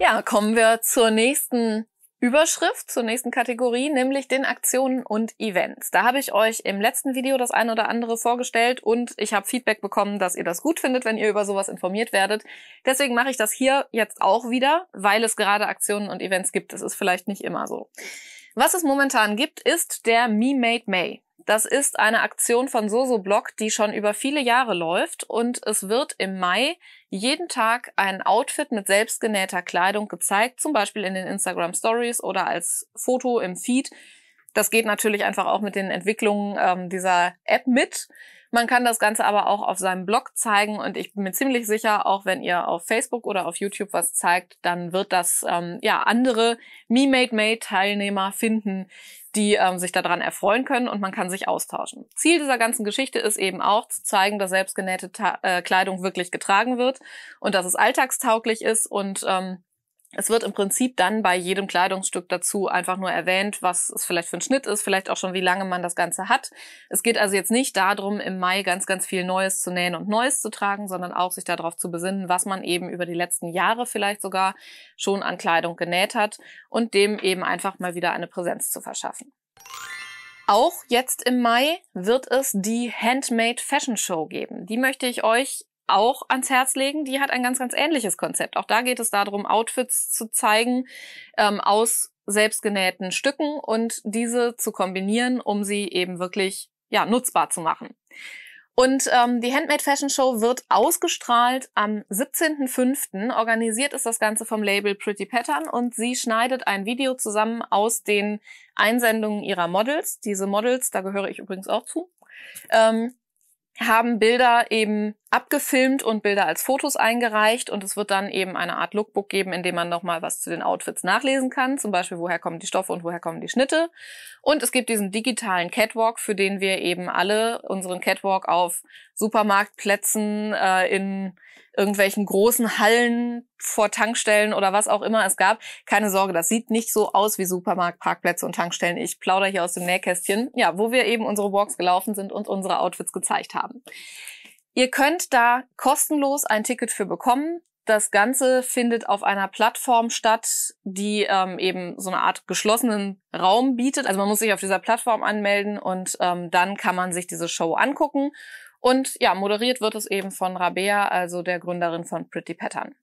Ja, kommen wir zur nächsten Überschrift, zur nächsten Kategorie, nämlich den Aktionen und Events. Da habe ich euch im letzten Video das ein oder andere vorgestellt und ich habe Feedback bekommen, dass ihr das gut findet, wenn ihr über sowas informiert werdet. Deswegen mache ich das hier jetzt auch wieder, weil es gerade Aktionen und Events gibt. Es ist vielleicht nicht immer so. Was es momentan gibt, ist der Me Made May. Das ist eine Aktion von SoSoBlog, die schon über viele Jahre läuft und es wird im Mai jeden Tag ein Outfit mit selbstgenähter Kleidung gezeigt, zum Beispiel in den Instagram Stories oder als Foto im Feed das geht natürlich einfach auch mit den Entwicklungen ähm, dieser App mit. Man kann das Ganze aber auch auf seinem Blog zeigen und ich bin mir ziemlich sicher, auch wenn ihr auf Facebook oder auf YouTube was zeigt, dann wird das ähm, ja andere MeMade Made Teilnehmer finden, die ähm, sich daran erfreuen können und man kann sich austauschen. Ziel dieser ganzen Geschichte ist eben auch zu zeigen, dass selbstgenähte Ta äh, Kleidung wirklich getragen wird und dass es alltagstauglich ist und ähm, es wird im Prinzip dann bei jedem Kleidungsstück dazu einfach nur erwähnt, was es vielleicht für ein Schnitt ist, vielleicht auch schon, wie lange man das Ganze hat. Es geht also jetzt nicht darum, im Mai ganz, ganz viel Neues zu nähen und Neues zu tragen, sondern auch sich darauf zu besinnen, was man eben über die letzten Jahre vielleicht sogar schon an Kleidung genäht hat und dem eben einfach mal wieder eine Präsenz zu verschaffen. Auch jetzt im Mai wird es die Handmade Fashion Show geben. Die möchte ich euch auch ans Herz legen. Die hat ein ganz, ganz ähnliches Konzept. Auch da geht es darum, Outfits zu zeigen ähm, aus selbstgenähten Stücken und diese zu kombinieren, um sie eben wirklich ja, nutzbar zu machen. Und ähm, die Handmade Fashion Show wird ausgestrahlt am 17.05. Organisiert ist das Ganze vom Label Pretty Pattern und sie schneidet ein Video zusammen aus den Einsendungen ihrer Models. Diese Models, da gehöre ich übrigens auch zu, ähm, haben Bilder eben abgefilmt und Bilder als Fotos eingereicht und es wird dann eben eine Art Lookbook geben, in dem man nochmal was zu den Outfits nachlesen kann, zum Beispiel woher kommen die Stoffe und woher kommen die Schnitte. Und es gibt diesen digitalen Catwalk, für den wir eben alle unseren Catwalk auf Supermarktplätzen, äh, in irgendwelchen großen Hallen vor Tankstellen oder was auch immer es gab. Keine Sorge, das sieht nicht so aus wie Supermarktparkplätze und Tankstellen. Ich plaudere hier aus dem Nähkästchen, ja, wo wir eben unsere Walks gelaufen sind und unsere Outfits gezeigt haben. Ihr könnt da kostenlos ein Ticket für bekommen. Das Ganze findet auf einer Plattform statt, die ähm, eben so eine Art geschlossenen Raum bietet. Also man muss sich auf dieser Plattform anmelden und ähm, dann kann man sich diese Show angucken. Und ja, moderiert wird es eben von Rabea, also der Gründerin von Pretty Pattern.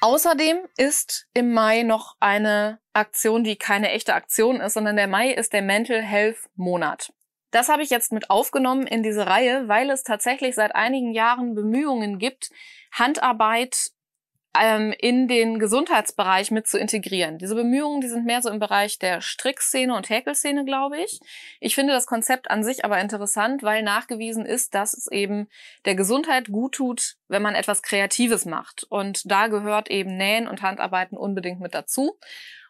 Außerdem ist im Mai noch eine Aktion, die keine echte Aktion ist, sondern der Mai ist der Mental Health Monat. Das habe ich jetzt mit aufgenommen in diese Reihe, weil es tatsächlich seit einigen Jahren Bemühungen gibt, Handarbeit ähm, in den Gesundheitsbereich mit zu integrieren. Diese Bemühungen, die sind mehr so im Bereich der Strickszene und Häkelszene, glaube ich. Ich finde das Konzept an sich aber interessant, weil nachgewiesen ist, dass es eben der Gesundheit gut tut, wenn man etwas Kreatives macht. Und da gehört eben Nähen und Handarbeiten unbedingt mit dazu.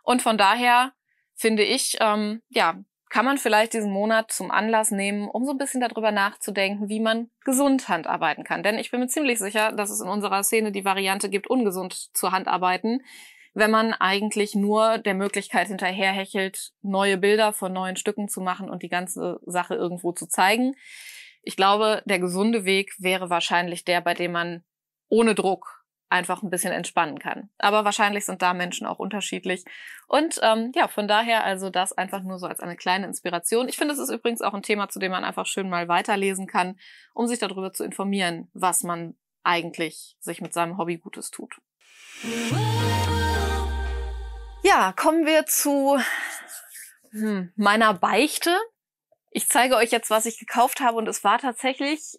Und von daher finde ich, ähm, ja, kann man vielleicht diesen Monat zum Anlass nehmen, um so ein bisschen darüber nachzudenken, wie man gesund handarbeiten kann. Denn ich bin mir ziemlich sicher, dass es in unserer Szene die Variante gibt, ungesund zu handarbeiten, wenn man eigentlich nur der Möglichkeit hinterherhechelt, neue Bilder von neuen Stücken zu machen und die ganze Sache irgendwo zu zeigen. Ich glaube, der gesunde Weg wäre wahrscheinlich der, bei dem man ohne Druck einfach ein bisschen entspannen kann. Aber wahrscheinlich sind da Menschen auch unterschiedlich. Und ähm, ja, von daher also das einfach nur so als eine kleine Inspiration. Ich finde, es ist übrigens auch ein Thema, zu dem man einfach schön mal weiterlesen kann, um sich darüber zu informieren, was man eigentlich sich mit seinem Hobby Gutes tut. Ja, kommen wir zu hm, meiner Beichte. Ich zeige euch jetzt, was ich gekauft habe und es war tatsächlich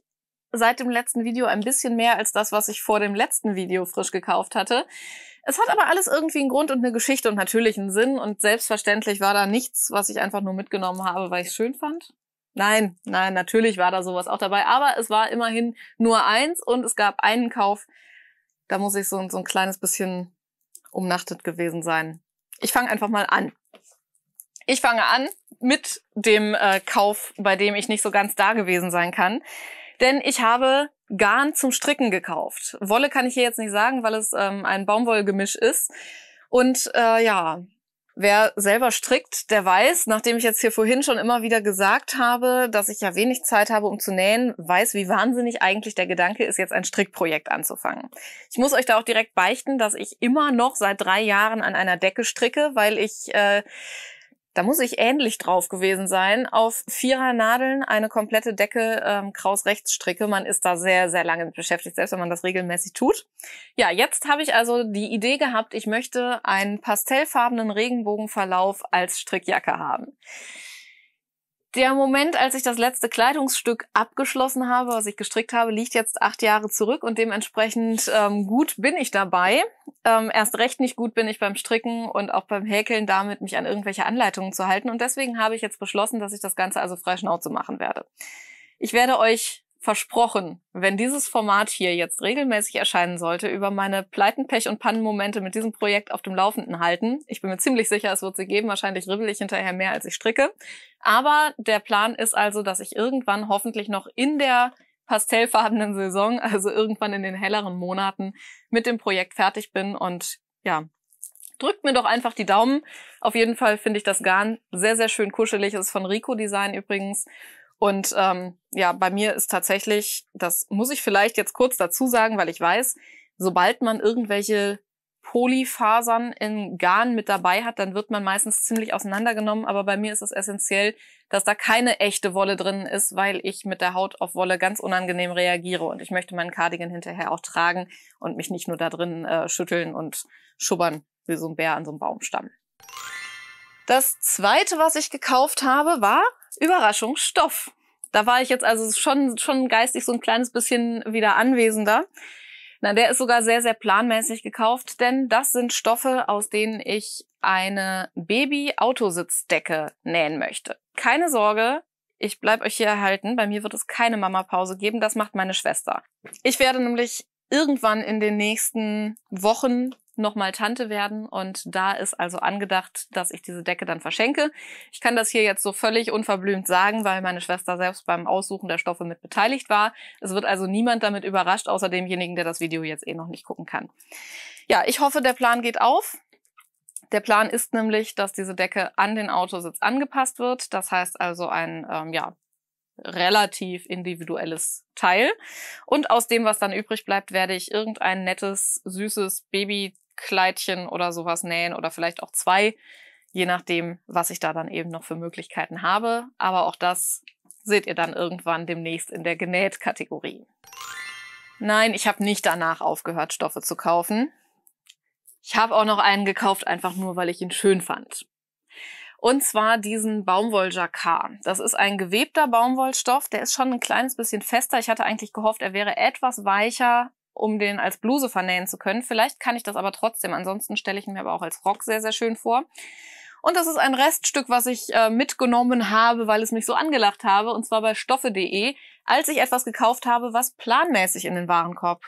seit dem letzten Video ein bisschen mehr als das, was ich vor dem letzten Video frisch gekauft hatte. Es hat aber alles irgendwie einen Grund und eine Geschichte und natürlich einen Sinn und selbstverständlich war da nichts, was ich einfach nur mitgenommen habe, weil ich es schön fand. Nein, nein, natürlich war da sowas auch dabei, aber es war immerhin nur eins und es gab einen Kauf. Da muss ich so, so ein kleines bisschen umnachtet gewesen sein. Ich fange einfach mal an. Ich fange an mit dem äh, Kauf, bei dem ich nicht so ganz da gewesen sein kann. Denn ich habe Garn zum Stricken gekauft. Wolle kann ich hier jetzt nicht sagen, weil es ähm, ein Baumwollgemisch ist. Und äh, ja, Wer selber strickt, der weiß, nachdem ich jetzt hier vorhin schon immer wieder gesagt habe, dass ich ja wenig Zeit habe, um zu nähen, weiß, wie wahnsinnig eigentlich der Gedanke ist, jetzt ein Strickprojekt anzufangen. Ich muss euch da auch direkt beichten, dass ich immer noch seit drei Jahren an einer Decke stricke, weil ich äh, da muss ich ähnlich drauf gewesen sein. Auf vierer Nadeln eine komplette Decke ähm, kraus rechts stricke Man ist da sehr, sehr lange mit beschäftigt, selbst wenn man das regelmäßig tut. Ja, jetzt habe ich also die Idee gehabt, ich möchte einen pastellfarbenen Regenbogenverlauf als Strickjacke haben. Der Moment, als ich das letzte Kleidungsstück abgeschlossen habe, was ich gestrickt habe, liegt jetzt acht Jahre zurück und dementsprechend ähm, gut bin ich dabei. Ähm, erst recht nicht gut bin ich beim Stricken und auch beim Häkeln damit, mich an irgendwelche Anleitungen zu halten. Und deswegen habe ich jetzt beschlossen, dass ich das Ganze also frei Schnauze machen werde. Ich werde euch versprochen, wenn dieses Format hier jetzt regelmäßig erscheinen sollte, über meine Pleiten, Pech und Pannenmomente mit diesem Projekt auf dem Laufenden halten. Ich bin mir ziemlich sicher, es wird sie geben. Wahrscheinlich ribbel ich hinterher mehr, als ich stricke. Aber der Plan ist also, dass ich irgendwann hoffentlich noch in der pastellfarbenen Saison, also irgendwann in den helleren Monaten, mit dem Projekt fertig bin. Und ja, drückt mir doch einfach die Daumen. Auf jeden Fall finde ich das Garn sehr, sehr schön kuschelig. Es ist von Rico Design übrigens. Und ähm, ja, bei mir ist tatsächlich, das muss ich vielleicht jetzt kurz dazu sagen, weil ich weiß, sobald man irgendwelche Polyfasern in Garn mit dabei hat, dann wird man meistens ziemlich auseinandergenommen. Aber bei mir ist es essentiell, dass da keine echte Wolle drin ist, weil ich mit der Haut auf Wolle ganz unangenehm reagiere und ich möchte meinen Cardigan hinterher auch tragen und mich nicht nur da drin äh, schütteln und schubbern wie so ein Bär an so einem Baumstamm. Das zweite, was ich gekauft habe, war Überraschung, Stoff. Da war ich jetzt also schon, schon geistig so ein kleines bisschen wieder anwesender. Na, der ist sogar sehr, sehr planmäßig gekauft, denn das sind Stoffe, aus denen ich eine Baby-Autositzdecke nähen möchte. Keine Sorge, ich bleib euch hier erhalten. Bei mir wird es keine Mama-Pause geben. Das macht meine Schwester. Ich werde nämlich irgendwann in den nächsten Wochen nochmal Tante werden und da ist also angedacht, dass ich diese Decke dann verschenke. Ich kann das hier jetzt so völlig unverblümt sagen, weil meine Schwester selbst beim Aussuchen der Stoffe mit beteiligt war. Es wird also niemand damit überrascht, außer demjenigen, der das Video jetzt eh noch nicht gucken kann. Ja, ich hoffe, der Plan geht auf. Der Plan ist nämlich, dass diese Decke an den Autositz angepasst wird. Das heißt also ein ähm, ja, relativ individuelles Teil. Und aus dem, was dann übrig bleibt, werde ich irgendein nettes, süßes Baby Kleidchen oder sowas nähen oder vielleicht auch zwei, je nachdem, was ich da dann eben noch für Möglichkeiten habe. Aber auch das seht ihr dann irgendwann demnächst in der Genäht-Kategorie. Nein, ich habe nicht danach aufgehört, Stoffe zu kaufen. Ich habe auch noch einen gekauft, einfach nur, weil ich ihn schön fand. Und zwar diesen Baumwolljakar. Das ist ein gewebter Baumwollstoff, der ist schon ein kleines bisschen fester. Ich hatte eigentlich gehofft, er wäre etwas weicher, um den als Bluse vernähen zu können. Vielleicht kann ich das aber trotzdem. Ansonsten stelle ich ihn mir aber auch als Rock sehr, sehr schön vor. Und das ist ein Reststück, was ich äh, mitgenommen habe, weil es mich so angelacht habe, und zwar bei stoffe.de, als ich etwas gekauft habe, was planmäßig in den Warenkorb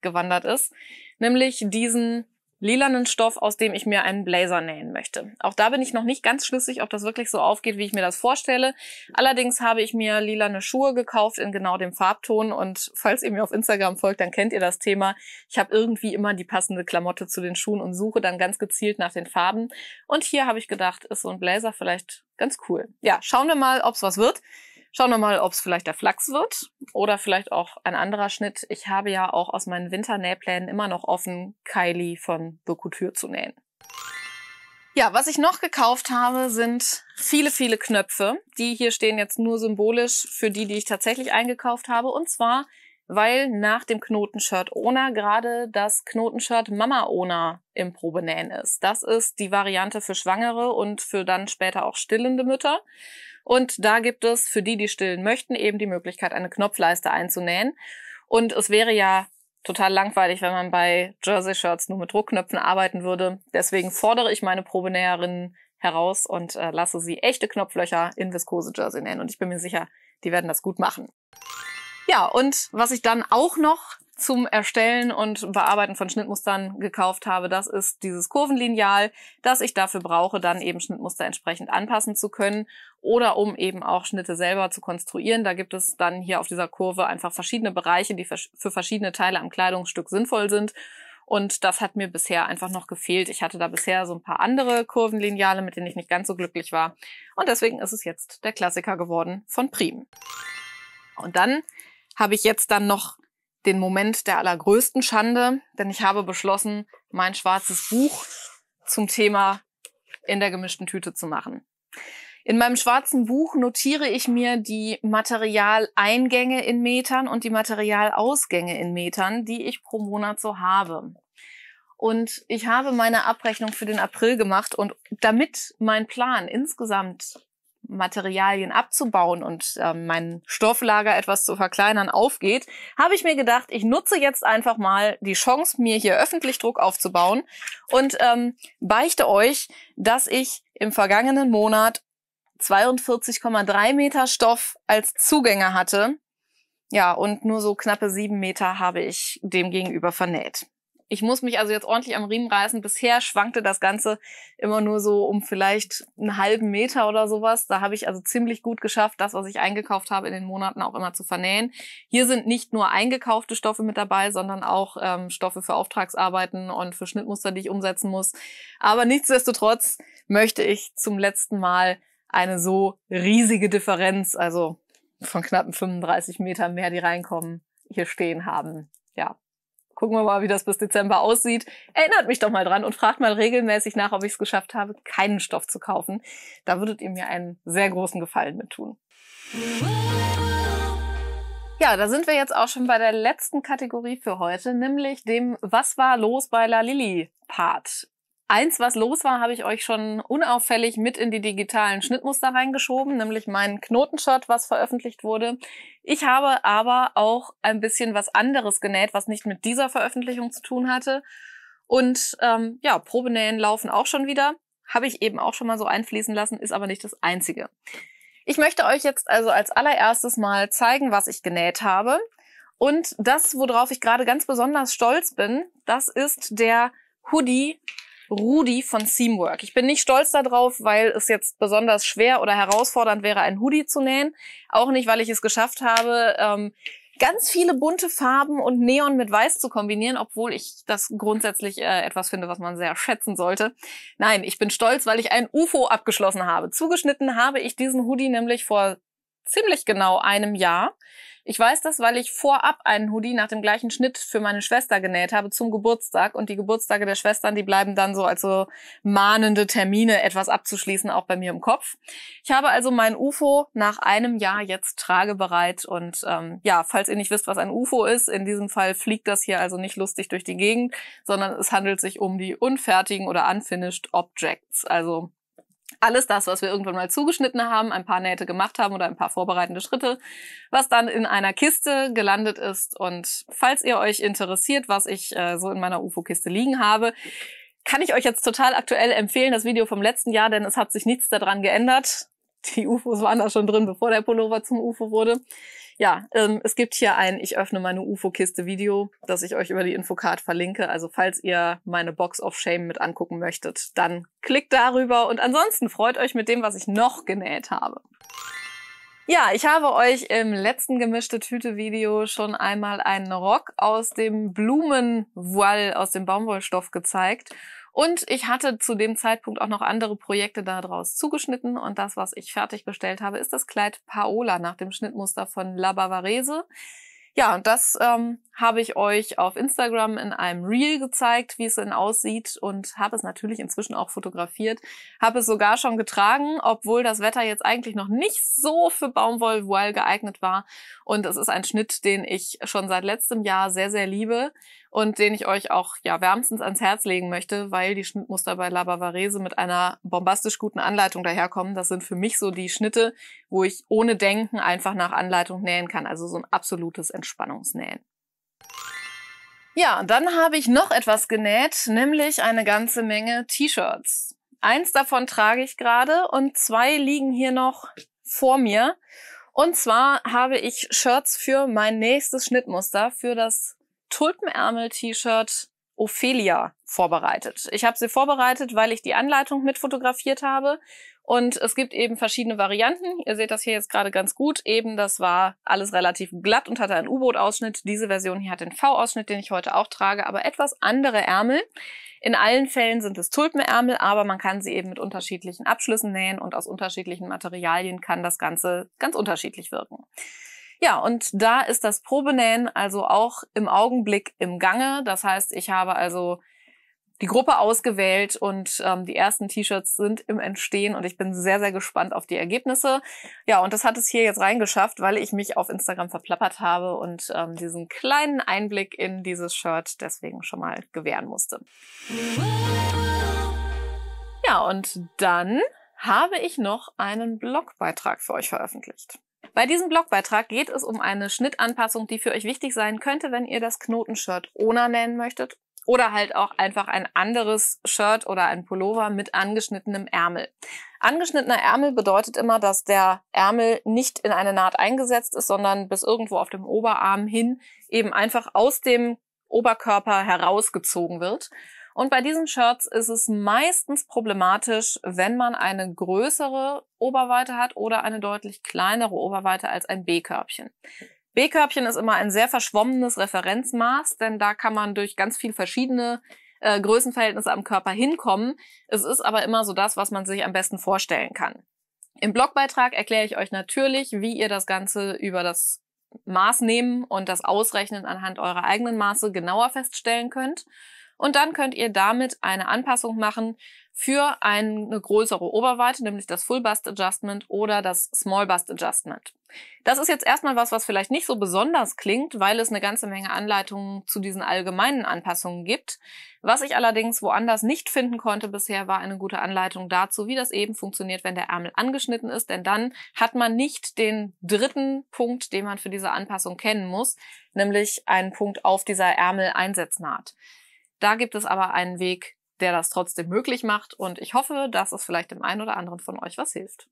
gewandert ist, nämlich diesen lilanen Stoff, aus dem ich mir einen Blazer nähen möchte. Auch da bin ich noch nicht ganz schlüssig, ob das wirklich so aufgeht, wie ich mir das vorstelle. Allerdings habe ich mir lilane Schuhe gekauft in genau dem Farbton und falls ihr mir auf Instagram folgt, dann kennt ihr das Thema. Ich habe irgendwie immer die passende Klamotte zu den Schuhen und suche dann ganz gezielt nach den Farben. Und hier habe ich gedacht, ist so ein Blazer vielleicht ganz cool. Ja, schauen wir mal, ob es was wird. Schauen wir mal, ob es vielleicht der Flachs wird oder vielleicht auch ein anderer Schnitt. Ich habe ja auch aus meinen Winternähplänen immer noch offen, Kylie von The Couture zu nähen. Ja, was ich noch gekauft habe, sind viele, viele Knöpfe. Die hier stehen jetzt nur symbolisch für die, die ich tatsächlich eingekauft habe. Und zwar, weil nach dem Knotenshirt Ona gerade das Knotenshirt Mama Ona im Probenähen ist. Das ist die Variante für Schwangere und für dann später auch stillende Mütter. Und da gibt es für die, die stillen möchten, eben die Möglichkeit, eine Knopfleiste einzunähen. Und es wäre ja total langweilig, wenn man bei Jersey-Shirts nur mit Druckknöpfen arbeiten würde. Deswegen fordere ich meine Probenäherinnen heraus und äh, lasse sie echte Knopflöcher in Viskose-Jersey nähen. Und ich bin mir sicher, die werden das gut machen. Ja, und was ich dann auch noch zum Erstellen und Bearbeiten von Schnittmustern gekauft habe, das ist dieses Kurvenlineal, das ich dafür brauche, dann eben Schnittmuster entsprechend anpassen zu können oder um eben auch Schnitte selber zu konstruieren. Da gibt es dann hier auf dieser Kurve einfach verschiedene Bereiche, die für verschiedene Teile am Kleidungsstück sinnvoll sind. Und das hat mir bisher einfach noch gefehlt. Ich hatte da bisher so ein paar andere Kurvenlineale, mit denen ich nicht ganz so glücklich war. Und deswegen ist es jetzt der Klassiker geworden von Prim. Und dann habe ich jetzt dann noch den Moment der allergrößten Schande, denn ich habe beschlossen, mein schwarzes Buch zum Thema in der gemischten Tüte zu machen. In meinem schwarzen Buch notiere ich mir die Materialeingänge in Metern und die Materialausgänge in Metern, die ich pro Monat so habe. Und ich habe meine Abrechnung für den April gemacht und damit mein Plan insgesamt Materialien abzubauen und äh, mein Stofflager etwas zu verkleinern aufgeht, habe ich mir gedacht, ich nutze jetzt einfach mal die Chance, mir hier öffentlich Druck aufzubauen und ähm, beichte euch, dass ich im vergangenen Monat 42,3 Meter Stoff als Zugänge hatte. Ja, und nur so knappe sieben Meter habe ich dem gegenüber vernäht. Ich muss mich also jetzt ordentlich am Riemen reißen. Bisher schwankte das Ganze immer nur so um vielleicht einen halben Meter oder sowas. Da habe ich also ziemlich gut geschafft, das, was ich eingekauft habe, in den Monaten auch immer zu vernähen. Hier sind nicht nur eingekaufte Stoffe mit dabei, sondern auch ähm, Stoffe für Auftragsarbeiten und für Schnittmuster, die ich umsetzen muss. Aber nichtsdestotrotz möchte ich zum letzten Mal eine so riesige Differenz, also von knappen 35 Metern mehr, die reinkommen, hier stehen haben. Ja. Gucken wir mal, wie das bis Dezember aussieht. Erinnert mich doch mal dran und fragt mal regelmäßig nach, ob ich es geschafft habe, keinen Stoff zu kaufen. Da würdet ihr mir einen sehr großen Gefallen mit tun. Ja, da sind wir jetzt auch schon bei der letzten Kategorie für heute, nämlich dem Was war los bei La Lili Part. Eins, was los war, habe ich euch schon unauffällig mit in die digitalen Schnittmuster reingeschoben, nämlich mein Knotenshirt, was veröffentlicht wurde. Ich habe aber auch ein bisschen was anderes genäht, was nicht mit dieser Veröffentlichung zu tun hatte. Und ähm, ja, Probenähen laufen auch schon wieder. Habe ich eben auch schon mal so einfließen lassen, ist aber nicht das Einzige. Ich möchte euch jetzt also als allererstes mal zeigen, was ich genäht habe. Und das, worauf ich gerade ganz besonders stolz bin, das ist der Hoodie Rudi von Seamwork. Ich bin nicht stolz darauf, weil es jetzt besonders schwer oder herausfordernd wäre, einen Hoodie zu nähen. Auch nicht, weil ich es geschafft habe, ähm, ganz viele bunte Farben und Neon mit Weiß zu kombinieren, obwohl ich das grundsätzlich äh, etwas finde, was man sehr schätzen sollte. Nein, ich bin stolz, weil ich ein UFO abgeschlossen habe. Zugeschnitten habe ich diesen Hoodie nämlich vor ziemlich genau einem Jahr. Ich weiß das, weil ich vorab einen Hoodie nach dem gleichen Schnitt für meine Schwester genäht habe zum Geburtstag und die Geburtstage der Schwestern, die bleiben dann so als so mahnende Termine etwas abzuschließen, auch bei mir im Kopf. Ich habe also mein UFO nach einem Jahr jetzt tragebereit und ähm, ja, falls ihr nicht wisst, was ein UFO ist, in diesem Fall fliegt das hier also nicht lustig durch die Gegend, sondern es handelt sich um die unfertigen oder unfinished Objects, also alles das, was wir irgendwann mal zugeschnitten haben, ein paar Nähte gemacht haben oder ein paar vorbereitende Schritte, was dann in einer Kiste gelandet ist. Und falls ihr euch interessiert, was ich äh, so in meiner UFO-Kiste liegen habe, kann ich euch jetzt total aktuell empfehlen, das Video vom letzten Jahr, denn es hat sich nichts daran geändert die UFOs waren da schon drin, bevor der Pullover zum UFO wurde. Ja, ähm, es gibt hier ein Ich öffne meine UFO-Kiste-Video, das ich euch über die Infocard verlinke. Also falls ihr meine Box of Shame mit angucken möchtet, dann klickt darüber und ansonsten freut euch mit dem, was ich noch genäht habe. Ja, ich habe euch im letzten gemischte Tüte-Video schon einmal einen Rock aus dem Blumenvoile, aus dem Baumwollstoff gezeigt. Und ich hatte zu dem Zeitpunkt auch noch andere Projekte daraus zugeschnitten. Und das, was ich fertiggestellt habe, ist das Kleid Paola nach dem Schnittmuster von La Bavarese. Ja, und das ähm, habe ich euch auf Instagram in einem Reel gezeigt, wie es denn aussieht und habe es natürlich inzwischen auch fotografiert. Habe es sogar schon getragen, obwohl das Wetter jetzt eigentlich noch nicht so für Baumwollvoile geeignet war. Und es ist ein Schnitt, den ich schon seit letztem Jahr sehr, sehr liebe und den ich euch auch ja wärmstens ans Herz legen möchte, weil die Schnittmuster bei La Bavarese mit einer bombastisch guten Anleitung daherkommen. Das sind für mich so die Schnitte, wo ich ohne Denken einfach nach Anleitung nähen kann. Also so ein absolutes Entspannungsnähen. Ja, dann habe ich noch etwas genäht, nämlich eine ganze Menge T-Shirts. Eins davon trage ich gerade und zwei liegen hier noch vor mir. Und zwar habe ich Shirts für mein nächstes Schnittmuster, für das Tulpenärmel-T-Shirt Ophelia vorbereitet. Ich habe sie vorbereitet, weil ich die Anleitung mit fotografiert habe und es gibt eben verschiedene Varianten. Ihr seht das hier jetzt gerade ganz gut. Eben, das war alles relativ glatt und hatte einen U-Boot-Ausschnitt. Diese Version hier hat den V-Ausschnitt, den ich heute auch trage, aber etwas andere Ärmel. In allen Fällen sind es Tulpenärmel, aber man kann sie eben mit unterschiedlichen Abschlüssen nähen und aus unterschiedlichen Materialien kann das Ganze ganz unterschiedlich wirken. Ja, und da ist das Probenähen also auch im Augenblick im Gange. Das heißt, ich habe also die Gruppe ausgewählt und ähm, die ersten T-Shirts sind im Entstehen und ich bin sehr, sehr gespannt auf die Ergebnisse. Ja, und das hat es hier jetzt reingeschafft, weil ich mich auf Instagram verplappert habe und ähm, diesen kleinen Einblick in dieses Shirt deswegen schon mal gewähren musste. Ja, und dann habe ich noch einen Blogbeitrag für euch veröffentlicht. Bei diesem Blogbeitrag geht es um eine Schnittanpassung, die für euch wichtig sein könnte, wenn ihr das Knotenshirt Ona nennen möchtet oder halt auch einfach ein anderes Shirt oder ein Pullover mit angeschnittenem Ärmel. Angeschnittener Ärmel bedeutet immer, dass der Ärmel nicht in eine Naht eingesetzt ist, sondern bis irgendwo auf dem Oberarm hin eben einfach aus dem Oberkörper herausgezogen wird. Und bei diesen Shirts ist es meistens problematisch, wenn man eine größere Oberweite hat oder eine deutlich kleinere Oberweite als ein B-Körbchen. B-Körbchen ist immer ein sehr verschwommenes Referenzmaß, denn da kann man durch ganz viel verschiedene äh, Größenverhältnisse am Körper hinkommen. Es ist aber immer so das, was man sich am besten vorstellen kann. Im Blogbeitrag erkläre ich euch natürlich, wie ihr das Ganze über das Maß nehmen und das Ausrechnen anhand eurer eigenen Maße genauer feststellen könnt. Und dann könnt ihr damit eine Anpassung machen, für eine größere Oberweite, nämlich das Full Bust Adjustment oder das Small Bust Adjustment. Das ist jetzt erstmal was, was vielleicht nicht so besonders klingt, weil es eine ganze Menge Anleitungen zu diesen allgemeinen Anpassungen gibt. Was ich allerdings woanders nicht finden konnte bisher, war eine gute Anleitung dazu, wie das eben funktioniert, wenn der Ärmel angeschnitten ist, denn dann hat man nicht den dritten Punkt, den man für diese Anpassung kennen muss, nämlich einen Punkt auf dieser Ärmeleinsetznaht. Da gibt es aber einen Weg, der das trotzdem möglich macht. Und ich hoffe, dass es vielleicht dem einen oder anderen von euch was hilft.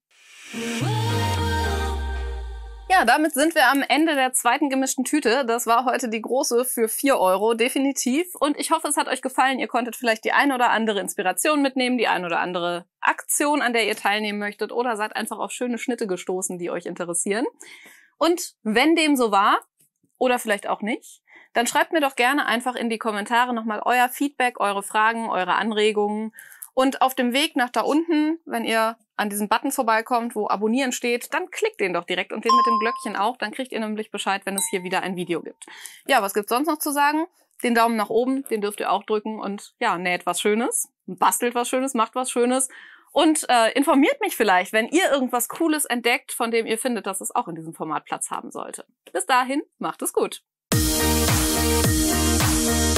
Ja, damit sind wir am Ende der zweiten gemischten Tüte. Das war heute die große für 4 Euro, definitiv. Und ich hoffe, es hat euch gefallen. Ihr konntet vielleicht die ein oder andere Inspiration mitnehmen, die ein oder andere Aktion, an der ihr teilnehmen möchtet, oder seid einfach auf schöne Schnitte gestoßen, die euch interessieren. Und wenn dem so war, oder vielleicht auch nicht, dann schreibt mir doch gerne einfach in die Kommentare nochmal euer Feedback, eure Fragen, eure Anregungen. Und auf dem Weg nach da unten, wenn ihr an diesem Button vorbeikommt, wo Abonnieren steht, dann klickt den doch direkt und den mit dem Glöckchen auch. Dann kriegt ihr nämlich Bescheid, wenn es hier wieder ein Video gibt. Ja, was gibt's sonst noch zu sagen? Den Daumen nach oben, den dürft ihr auch drücken und ja, näht was Schönes, bastelt was Schönes, macht was Schönes und äh, informiert mich vielleicht, wenn ihr irgendwas Cooles entdeckt, von dem ihr findet, dass es auch in diesem Format Platz haben sollte. Bis dahin, macht es gut. Thank you.